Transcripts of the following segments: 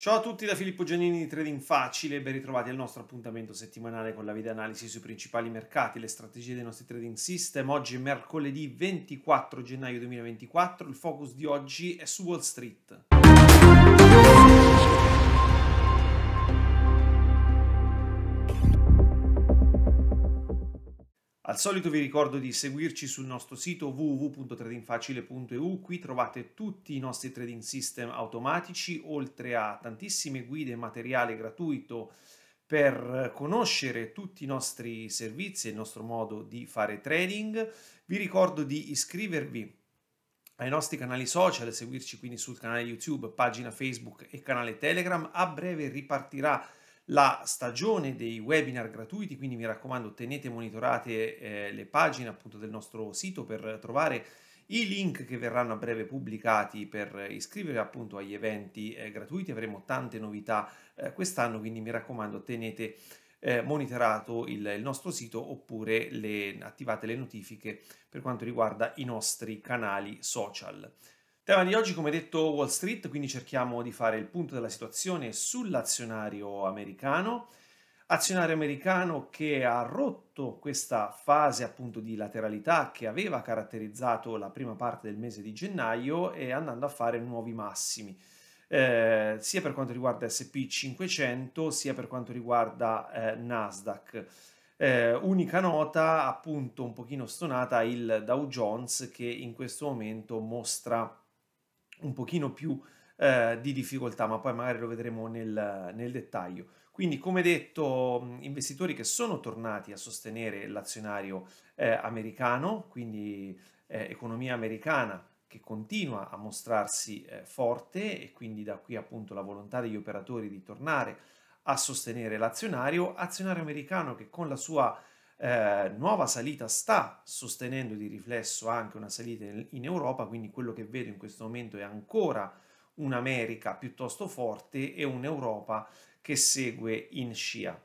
Ciao a tutti da Filippo Giannini di Trading Facile ben ritrovati al nostro appuntamento settimanale con la video analisi sui principali mercati, le strategie dei nostri trading system. Oggi è mercoledì 24 gennaio 2024, il focus di oggi è su Wall Street. Al solito vi ricordo di seguirci sul nostro sito www.tradingfacile.eu, qui trovate tutti i nostri trading system automatici, oltre a tantissime guide e materiale gratuito per conoscere tutti i nostri servizi e il nostro modo di fare trading. Vi ricordo di iscrivervi ai nostri canali social, seguirci quindi sul canale YouTube, pagina Facebook e canale Telegram. A breve ripartirà la stagione dei webinar gratuiti, quindi mi raccomando tenete monitorate eh, le pagine appunto del nostro sito per trovare i link che verranno a breve pubblicati per iscrivervi appunto agli eventi eh, gratuiti, avremo tante novità eh, quest'anno, quindi mi raccomando tenete eh, monitorato il, il, nostro sito oppure le, attivate le notifiche per quanto riguarda i nostri canali social. Tema di oggi, come detto, Wall Street, quindi cerchiamo di fare il punto della situazione sull'azionario americano. Azionario americano che ha rotto questa fase appunto di lateralità che aveva caratterizzato la prima parte del mese di gennaio e andando a fare nuovi massimi. Eh, sia per quanto riguarda SP 500 sia per quanto riguarda eh, Nasdaq. Eh, unica nota appunto un pochino stonata il Dow Jones che in questo momento mostra un pochino più eh, di difficoltà, ma poi magari lo vedremo nel, nel dettaglio. Quindi, come detto, investitori che sono tornati a sostenere l'azionario eh, americano, quindi eh, economia americana che continua a mostrarsi eh, forte e quindi da qui appunto la volontà degli operatori di tornare a sostenere l'azionario, azionario americano che con la sua eh, nuova salita sta sostenendo di riflesso anche una salita in Europa, quindi quello che vedo in questo momento è ancora un'America piuttosto forte e un'Europa che segue in scia.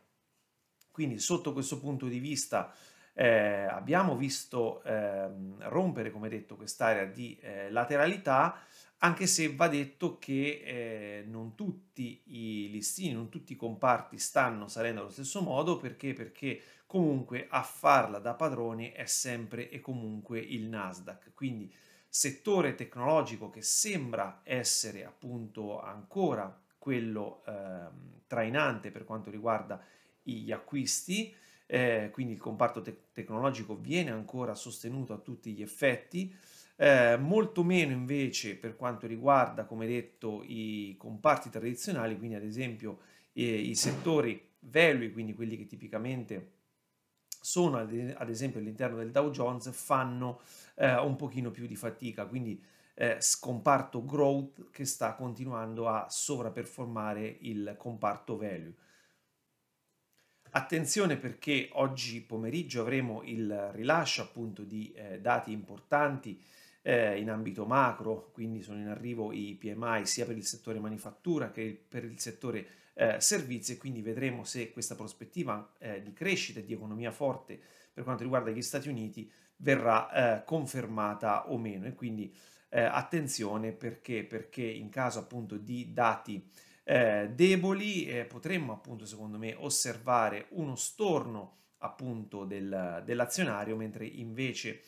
Quindi sotto questo punto di vista eh, abbiamo visto eh, rompere, come detto, quest'area di eh, lateralità, anche se va detto che eh, non tutti i listini, non tutti i comparti stanno salendo allo stesso modo, perché? perché comunque a farla da padrone è sempre e comunque il Nasdaq. Quindi settore tecnologico che sembra essere appunto ancora quello eh, trainante per quanto riguarda gli acquisti, eh, quindi il comparto te- tecnologico viene ancora sostenuto a tutti gli effetti, eh, molto meno invece per quanto riguarda, come detto, i comparti tradizionali, quindi ad esempio eh, i settori value, quindi quelli che tipicamente sono ad esempio all'interno del Dow Jones fanno eh, un pochino più di fatica, quindi eh, scomparto growth che sta continuando a sovraperformare il comparto value. Attenzione perché oggi pomeriggio avremo il rilascio appunto di eh, dati importanti eh, in ambito macro, quindi sono in arrivo i PMI sia per il settore manifattura che per il settore eh, servizi e quindi vedremo se questa prospettiva eh, di crescita e di economia forte per quanto riguarda gli Stati Uniti verrà eh, confermata o meno e quindi eh, attenzione perché, perché in caso appunto di dati eh, deboli potremmo appunto secondo me osservare uno storno appunto del, dell'azionario mentre invece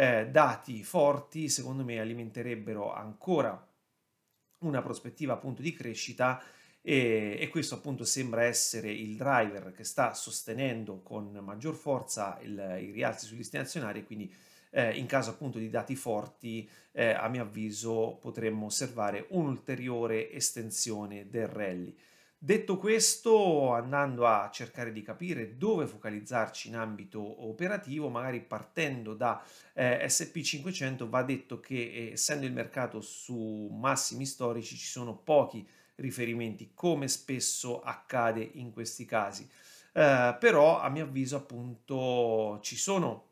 eh, dati forti secondo me alimenterebbero ancora una prospettiva appunto di crescita e, e, questo appunto sembra essere il driver che sta sostenendo con maggior forza il, i rialzi sugli azionari e quindi eh, in caso appunto di dati forti eh, a mio avviso potremmo osservare un'ulteriore estensione del rally. Detto questo, andando a cercare di capire dove focalizzarci in ambito operativo, magari partendo da eh, SP500, va detto che eh, essendo il mercato su massimi storici ci sono pochi riferimenti, come spesso accade in questi casi. Eh, però a mio avviso appunto ci sono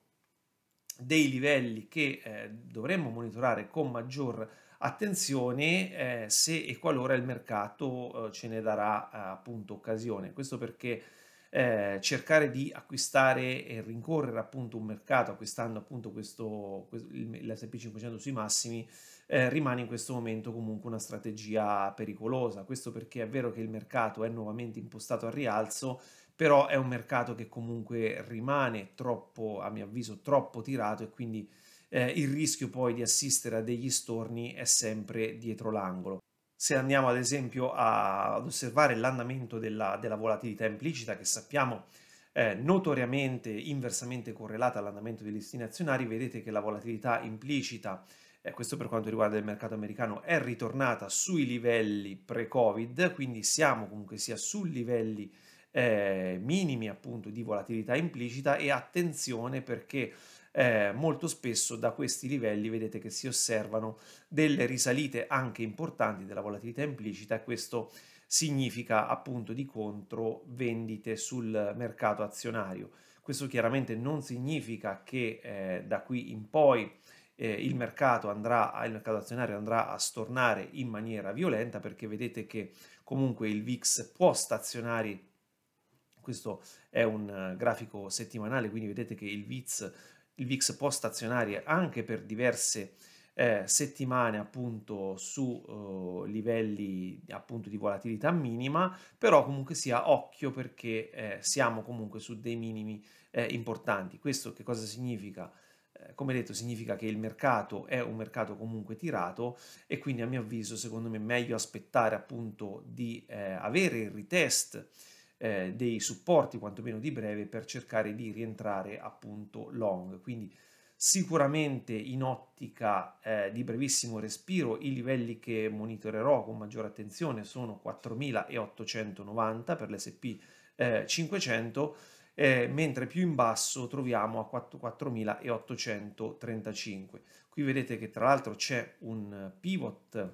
dei livelli che eh, dovremmo monitorare con maggior attenzione eh, se e qualora il mercato eh, ce ne darà appunto occasione. Questo perché eh, cercare di acquistare e rincorrere appunto un mercato acquistando appunto questo, questo l'SP 500 sui massimi eh, rimane in questo momento comunque una strategia pericolosa questo perché è vero che il mercato è nuovamente impostato al rialzo però è un mercato che comunque rimane troppo a mio avviso troppo tirato e quindi eh, il rischio poi di assistere a degli storni è sempre dietro l'angolo. Se andiamo ad esempio a, ad osservare l'andamento della, della, volatilità implicita, che sappiamo eh, notoriamente inversamente correlata all'andamento dei listini azionari, vedete che la volatilità implicita, eh, questo per quanto riguarda il mercato americano, è ritornata sui livelli pre-Covid, quindi siamo comunque sia su livelli eh, minimi appunto di volatilità implicita e attenzione perché eh, molto spesso da questi livelli vedete che si osservano delle risalite anche importanti della volatilità implicita e questo significa appunto di contro vendite sul mercato azionario. Questo chiaramente non significa che eh, da qui in poi eh, il, mercato andrà, il mercato azionario andrà a stornare in maniera violenta perché vedete che comunque il VIX può stazionare questo è un eh, grafico settimanale, quindi vedete che il VIX il VIX può stazionare anche per diverse eh, settimane appunto su eh, livelli appunto di volatilità minima, però comunque sia occhio perché eh, siamo comunque su dei minimi eh, importanti. Questo che cosa significa? Eh, come detto significa che il mercato è un mercato comunque tirato e quindi a mio avviso secondo me è meglio aspettare appunto di eh, avere il retest eh, dei supporti, quantomeno di breve, per cercare di rientrare appunto long. Quindi sicuramente in ottica eh, di brevissimo respiro i livelli che monitorerò con maggiore attenzione sono 4890 per l'SP eh, 500 eh, mentre più in basso troviamo a 4835 qui vedete che tra l'altro c'è un pivot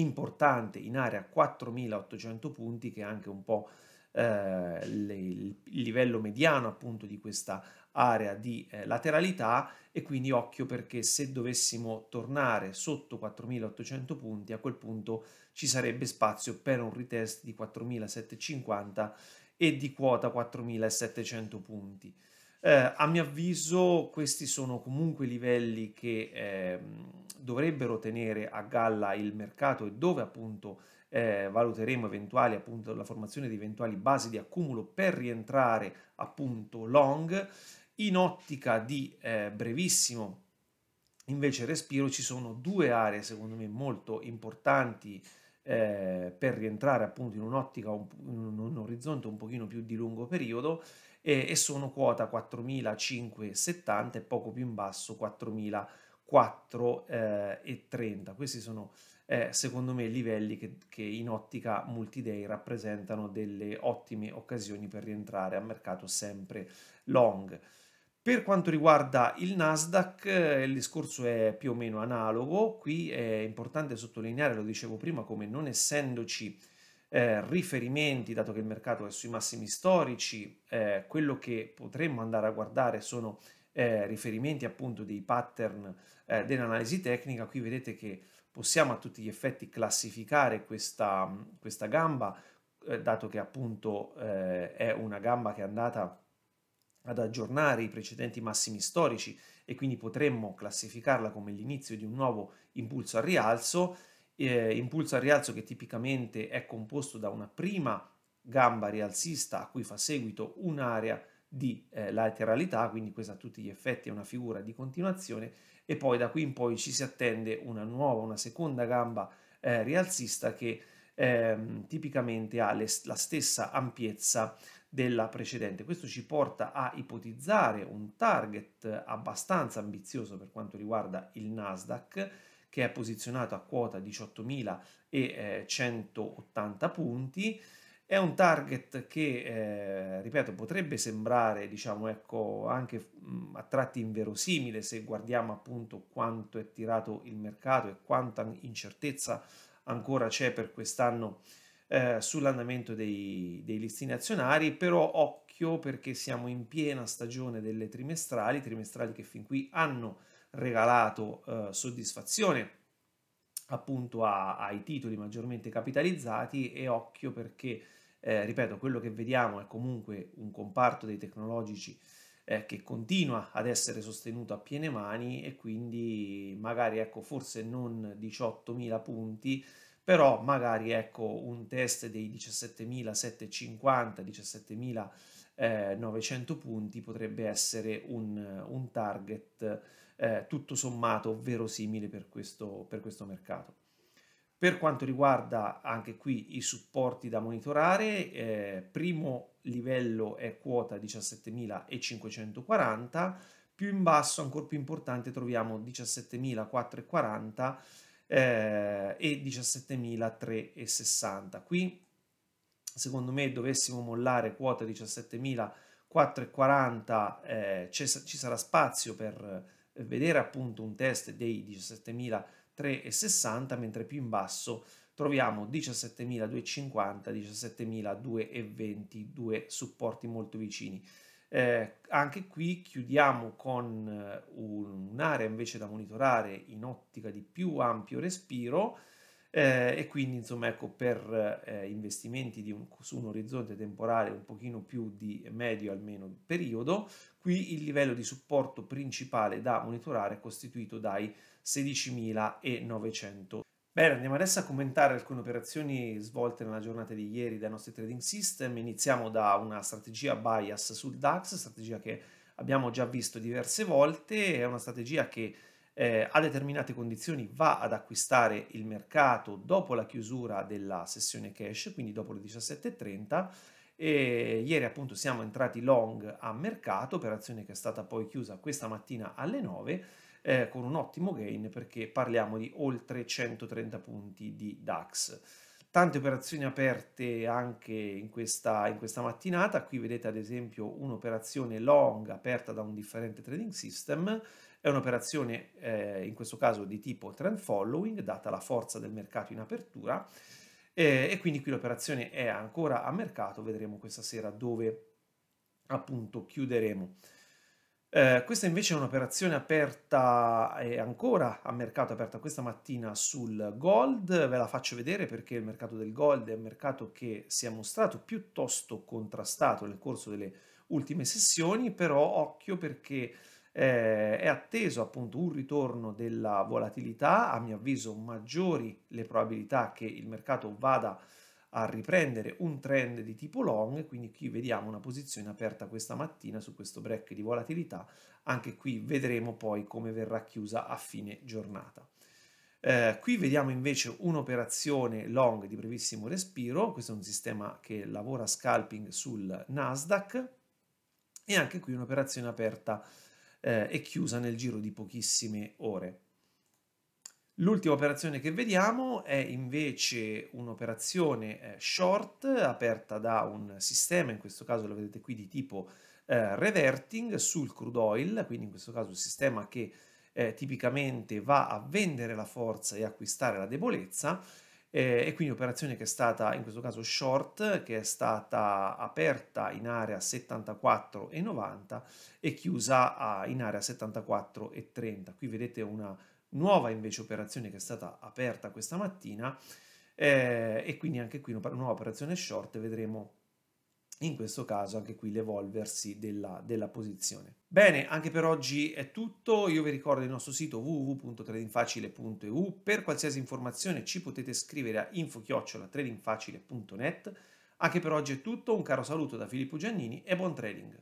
importante in area 4800 punti che è anche un po' eh, le, il livello mediano appunto di questa area di eh, lateralità e quindi occhio perché se dovessimo tornare sotto 4800 punti a quel punto ci sarebbe spazio per un retest di 4750 e di quota 4700 punti. Eh, a mio avviso questi sono comunque livelli che ehm, dovrebbero tenere a galla il mercato e dove appunto eh, valuteremo eventuali appunto la formazione di eventuali basi di accumulo per rientrare appunto long in ottica di eh, brevissimo invece respiro ci sono due aree secondo me molto importanti eh, per rientrare appunto in un'ottica, un, un, un, orizzonte un pochino più di lungo periodo e, e sono quota 4.570 e poco più in basso 4.000. 4,30. Eh, Questi sono eh, secondo me livelli che, che, in ottica multiday rappresentano delle ottime occasioni per rientrare a mercato sempre long. Per quanto riguarda il Nasdaq, eh, il discorso è più o meno analogo. Qui è importante sottolineare, lo dicevo prima, come non essendoci eh, riferimenti, dato che il mercato è sui massimi storici, eh, quello che potremmo andare a guardare sono i eh, riferimenti appunto dei pattern eh, dell'analisi tecnica, qui vedete che possiamo a tutti gli effetti classificare questa, questa gamba, eh, dato che appunto eh, è una gamba che è andata ad aggiornare i precedenti massimi storici e quindi potremmo classificarla come l'inizio di un nuovo impulso al rialzo, eh, impulso al rialzo che tipicamente è composto da una prima gamba rialzista a cui fa seguito un'area di eh, lateralità, quindi questa a tutti gli effetti è una figura di continuazione e poi da qui in poi ci si attende una nuova, una seconda gamba eh, rialzista che ehm, tipicamente ha le, la stessa ampiezza della precedente. Questo ci porta a ipotizzare un target abbastanza ambizioso per quanto riguarda il Nasdaq che è posizionato a quota 18.180 eh, punti è un target che, eh, ripeto, potrebbe sembrare, diciamo, ecco, anche mh, mm, a tratti inverosimile se guardiamo appunto quanto è tirato il mercato e quanta incertezza ancora c'è per quest'anno eh, sull'andamento dei, dei listini azionari, però occhio perché siamo in piena stagione delle trimestrali, trimestrali che fin qui hanno regalato eh, soddisfazione appunto a, ai titoli maggiormente capitalizzati e occhio perché eh, ripeto, quello che vediamo è comunque un comparto dei tecnologici eh, che continua ad essere sostenuto a piene mani e quindi magari ecco forse non 18.000 punti, però magari ecco un test dei 17.750, 17.900 eh, punti potrebbe essere un, un target eh, tutto sommato verosimile per questo, per questo mercato. Per quanto riguarda anche qui i supporti da monitorare, eh, primo livello è quota 17.540, più in basso, ancora più importante, troviamo 17.440 eh, e 17.360. Qui, secondo me, dovessimo mollare quota 17.440, eh, ci sarà spazio per vedere appunto un test dei 17.000. 3,60, mentre più in basso troviamo 17.250, 17.220, due supporti molto vicini. Eh, anche qui chiudiamo con eh, un'area invece da monitorare in ottica di più ampio respiro eh, e quindi insomma ecco per eh, investimenti un, su un orizzonte temporale un pochino più di medio almeno periodo, qui il livello di supporto principale da monitorare è costituito dai 16.900. Bene, andiamo adesso a commentare alcune operazioni svolte nella giornata di ieri dai nostri trading system. Iniziamo da una strategia bias sul DAX, strategia che abbiamo già visto diverse volte, è una strategia che eh, a determinate condizioni va ad acquistare il mercato dopo la chiusura della sessione cash, quindi dopo le 17.30 e ieri appunto siamo entrati long a mercato, operazione che è stata poi chiusa questa mattina alle 9 eh, con un ottimo gain perché parliamo di oltre 130 punti di DAX tante operazioni aperte anche in questa, in questa, mattinata. Qui vedete ad esempio un'operazione long aperta da un differente trading system, è un'operazione eh, in questo caso di tipo trend following, data la forza del mercato in apertura, eh, e quindi qui l'operazione è ancora a mercato, vedremo questa sera dove appunto chiuderemo. Eh, questa invece è un'operazione aperta e eh, ancora a mercato aperta questa mattina sul gold, ve la faccio vedere perché il mercato del gold è un mercato che si è mostrato piuttosto contrastato nel corso delle ultime sessioni, però occhio perché eh, è atteso appunto un ritorno della volatilità, a mio avviso maggiori le probabilità che il mercato vada a a riprendere un trend di tipo long, quindi qui vediamo una posizione aperta questa mattina su questo break di volatilità, anche qui vedremo poi come verrà chiusa a fine giornata. Eh, qui vediamo invece un'operazione long di brevissimo respiro, questo è un sistema che lavora scalping sul Nasdaq e anche qui un'operazione aperta eh, e chiusa nel giro di pochissime ore. L'ultima operazione che vediamo è invece un'operazione eh, short aperta da un sistema, in questo caso lo vedete qui di tipo eh, reverting sul crude oil, quindi in questo caso un sistema che eh, tipicamente va a vendere la forza e acquistare la debolezza eh, e quindi operazione che è stata in questo caso short, che è stata aperta in area 74,90 e chiusa a, in area 74,30. Qui vedete una nuova invece operazione che è stata aperta questa mattina eh, e quindi anche qui una nuova operazione short vedremo in questo caso anche qui l'evolversi della, della, posizione. Bene, anche per oggi è tutto, io vi ricordo il nostro sito www.tradingfacile.eu, per qualsiasi informazione ci potete scrivere a info-tradingfacile.net, anche per oggi è tutto, un caro saluto da Filippo Giannini e buon trading!